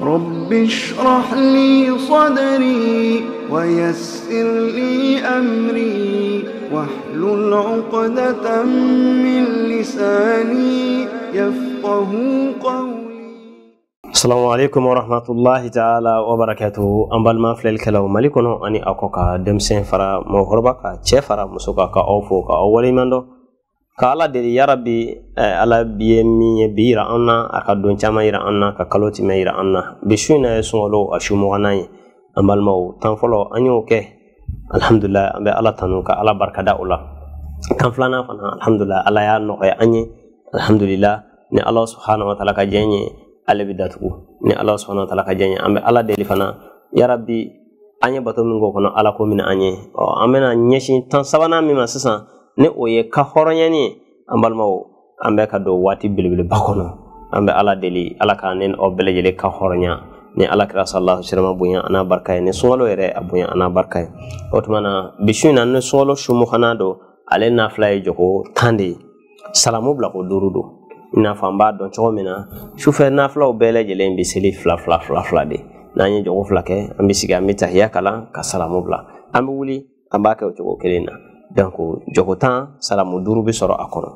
رب اشرح لي صدري ويسر لي أمري واحلل عقدة من لساني يفقه قولي السلام عليكم ورحمة الله تعالى وبركاته أمبال ما فلل كلاو مالكونا أني أكوكا دمسين فرا مغربا كا چه فرا مسوكا كا أوفو كا أولي مندو ka ala deli yarabi eh, ala bi min ye bi yira an na a ka don caman yira an na ka kalo tɛmɛ yira an na bi su na ye sunkalo a su mɔgɔnan ye an balimaw tan fɔlɔ an y'o kɛ alhamdulilayi an bɛ ala tanu ka ala barikada o la tan filanan fana alhamdulilayi ala y'a nɔgɔya an ye alhamdulilayi ni ala subhanahu wa taala ka jɛn ye ale bi datugu ni ala subhanahu wa taala ka jɛn ye an bɛ ala deli fana yarabi an ye bato min k'o kɔnɔ ala ko minɛ an ye ɔ oh, an bɛna ɲɛsin tan sabanan min ma sisan ni o ye ka hɔrɔnyani ye an balimaw an bɛ ka don waati belebeleba kɔnɔ an bɛ ala deli ala ka ne aw bɛɛ lajɛlen ka hɔrɔnya ni ala kira sala alaihi wasallam bonya an'a barika ye ni sunkalo yɛrɛ a bonya an'a barika ye o tuma na bisu in na ni sunkalo su muhana don ale na fila ye jogo tan de ye salamu bila ko duuru don i n'a fɔ an b'a dɔn cogo min na sufɛ nafilaw bɛɛ lajɛlen bɛ seli fila fila fila fila de n'an ye jogo fila kɛ an bɛ sigi an bɛ tahiya kalan ka salamu bila an bɛ wuli an b'a kɛ o cogo kelen na donc jogo salamu duuru bɛ sɔrɔ a kɔnɔ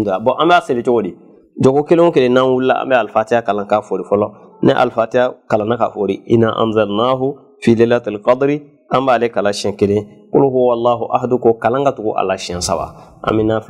nka bɔn an b'a seli cogo di jogo kelen o kelen kalan k'a fori fɔlɔ ni alifatiya kalanna k'a fori ina anzalnahu fi lailatul qadri an b'ale kalan siɲɛ kelen kulu ko ahadu ko kalan ka tugu a la siɲɛ saba an bɛ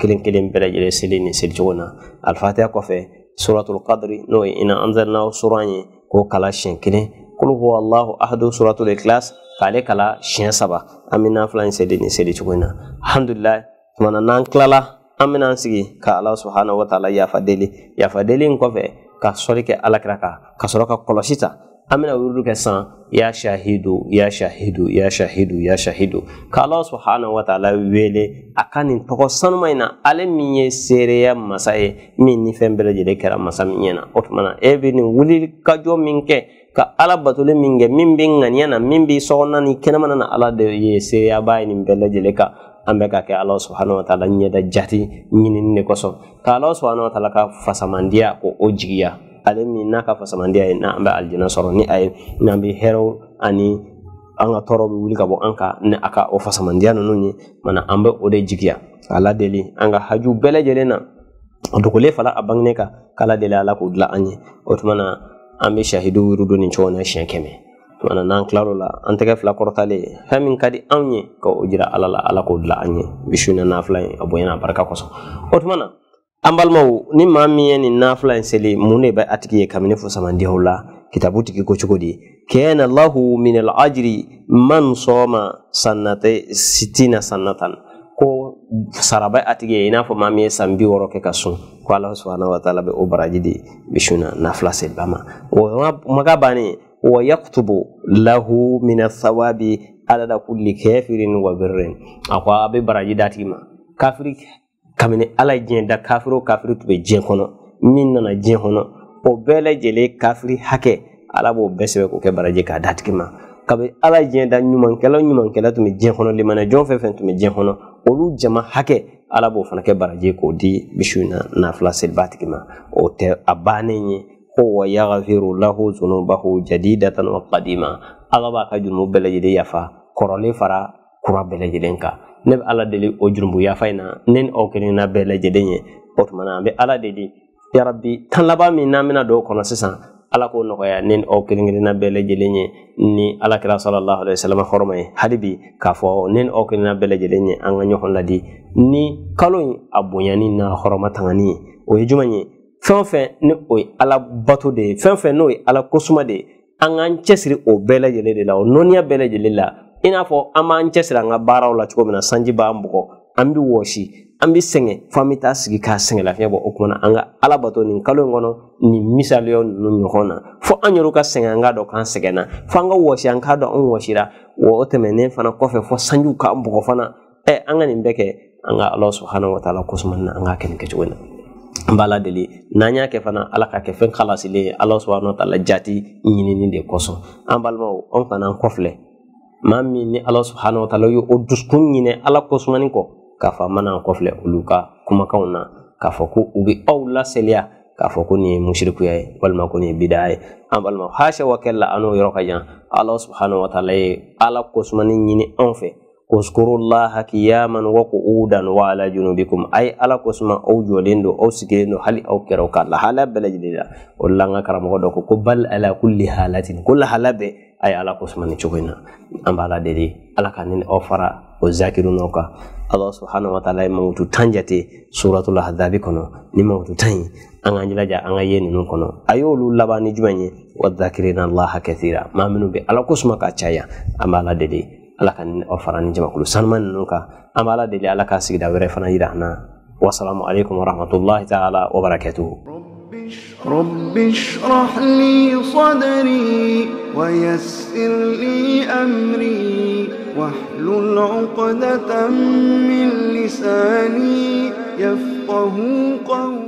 kelen kelen bɛɛ lajɛlen seli nin seli cogo na alifatiya kɔfɛ suratul qadri n'o ina anzalnahu sura k'o kalan siɲɛ kelen kulu ko ahadu suratul ikhlas k'ale kala siɲɛ saba an bɛ nan fila in seli ni seli cogo na alhamdulilayi tumana n'an kilala an bɛna an sigi ka ala subahana wa taala yafa deli yafa deli in kɔfɛ ka sɔli kɛ ala kira kan ka sɔrɔ ka kɔlɔsi ta an bɛna wurudu kɛ san ya shahidu ya shahidu ya shahidu ya shahidu ka ala subhanahu wa ta'ala wele a ka nin tɔgɔ sanuma in na ale min ye seereya masa ye min ni fɛn bɛɛ kɛra masa min ɲɛna o tuma na e bɛ nin wuli kajɔ min kɛ ka ala batoli min kɛ min bɛ ŋaniya na min bɛ sokɔnɔna ni kɛnɛmana na ala de ye seereya b'a ye nin bɛɛ lajɛlen kan an bɛ ka kɛ ala subhanahu wa ta'ala ɲɛda jati ɲinini de kosɔn ka ala subhanahu wa ta'ala ka fasamandiya ko o jigiya ale min n'a ka fasamandenya ye n'an bɛ alijana sɔrɔ ni a ye n'an bɛ hɛrɛw ani an ka tɔɔrɔ bɛ wuli ka bɔ an kan ni a ka o fasamandiya ninnu ye mana an bɛ o de jigiya k'a deli an ka haju bɛɛ lajɛlen na dogolen fana a bangenen kan k'ala deli ala k'o dilan an ye o tuma na an bɛ shahidu wuru nin cogo na siɲɛ kɛmɛ tuma n'an tilar'o la an tɛgɛ fila kɔrɔtalen fɛn min ka di anw ye ka o jira ala la ala k'o dilan an ye bisu na n'a fila ye a bonya n'a barika kɔsɔn o tuma na an balimaw ni maa min ye nin nafila in seli mun de bɛ a tigi ye kabini fo samandiyaw la kitabu tigi ko cogo di kana lahu min alajiri man soma sannate sitina sannatan ko saraba atiki tigi ye i n'a fɔ maa min ye san bi wɔɔrɔ kɛ ka sun ko ala subhanahu wa taala bɛ o baraji di bisuna nafila seliba ma o maga bannen wa yaktubu lahu min athawabi adada kulli kafirin wa birrin a ko a bɛ baraji d'a ma kafiri kabini ala ye diɲɛ da kafiri o kafiri tun bɛ diɲɛ kɔnɔ min nana diɲɛ kɔnɔ o bɛɛ lajɛlen kafiri hakɛ ala b'o bɛɛ sɛbɛn k'o kɛ baraji k'a d'a tigi ma kabini ala diɲɛ da ɲumankɛla ɲumankɛla tun bɛ diɲɛ kɔnɔ limana jɔn fɛn fɛn tun bɛ diɲɛ kɔnɔ olu jama hakɛ ala b'o fana kɛ baraji k'o di bisu na nafila seliba tigi ma o tɛ a bannen ye ko wa yagafiru lahu zunubahu jadidatan wa qadima ala b'a ka jurumu bɛɛ lajɛlen yafa kɔrɔlen fara kura bɛɛ lajɛlen kan ne bɛ ala deli o jurumbu yafa in na ne ni aw kelenkelenna bɛɛ lajɛlen ye o tuma na an bɛ ala deli yarabi tan laban min n'an bɛna don o kɔnɔ sisan ala k'o nɔgɔya ne ni aw kelenkelenna bɛɛ lajɛlen ye ni alakira sallallahu alaihi wasallam hɔrɔma ye hali bi k'a fɔ ne ni aw kelenkelenna bɛɛ lajɛlen ye an ka ɲɔgɔn ladi ni kalo in a bonyani n'a hɔrɔma tangani ye o ye jumɛn ye fɛn o fɛn ni o ye ala bato de ye fɛn o fɛn n'o ye ala kosuma de ye an k'an cɛsiri o bɛɛ lajɛlen de la o nɔniya bɛɛ lajɛlen la i n'a fɔ an b'an cɛsiri an ka baaraw la cogo min na sanji b'an bugɔ an bi wɔsi an bi sɛgɛn fo an bi taa sigi k'a sɛgɛn lafiɲɛ bɔ o kumana an ka ala bato nin kalo in kɔnɔ nin misaliyaw ninnu ɲɔgɔn na fo an yɛrɛw ka sɛgɛn an k'a dɔn k'an sɛgɛnna fo an ka wɔsi an k'a dɔn an wɔsira wa o tɛmɛnen fana kɔfɛ fo sanjiw k'an bugɔ fana ɛ an ka nin bɛɛ kɛ an ka ala subahana wa taala na an k'a kɛ nin kɛcogo na an b'a la n'an y'a kɛ fana ala ka kɛ fɛn kalasilen ye ala subahana wa taala ɲinini de kosɔn an balimaw anw kana an kɔfilɛ maa min ni ala subhanahu wa taala ye o dusukun ɲinɛ ala kosumani kɔ k'a fɔ a mana kɔfilɛ olu ka kumakanw na k'a fɔ ko u bɛ aw laseliya k'a fɔ ko nin ye musirikuya ye walima ko nin ye bida ye an balima hasa wa kɛlɛ an n'o yɔrɔ ka jan ala subhanahu wa taala ye ala kosumani ɲini anw fɛ uskurullaha kiyaman wa qu'udan wa ala junubikum ay ala kosuma aw jɔlen do aw sigilen do hali aw kɛrɛw ka lahala bɛɛ lajɛlen la o la an ka karamɔgɔ dɔ ko ko bal ala kulli halatin ko lahala bɛɛ a ala ko suma ni cogo ala deli ala o zakiru n'aw kan subhanahu wa taala ye mankutu suratul ahzabi kɔnɔ ni mankutu tan ye an k'an jilaja an ka ye ninnu kɔnɔ wa zakirina allaha kathira maa minnu ala ko suma ka caya ala deli ala ni jamakulu sanuman ninnu kan an ala deli ala ka sigida alaikum warahmatullahi taala wabarakatuhu رب اشرح لي صدري ويسر لي أمري واحلل عقدة من لساني يفقه قولي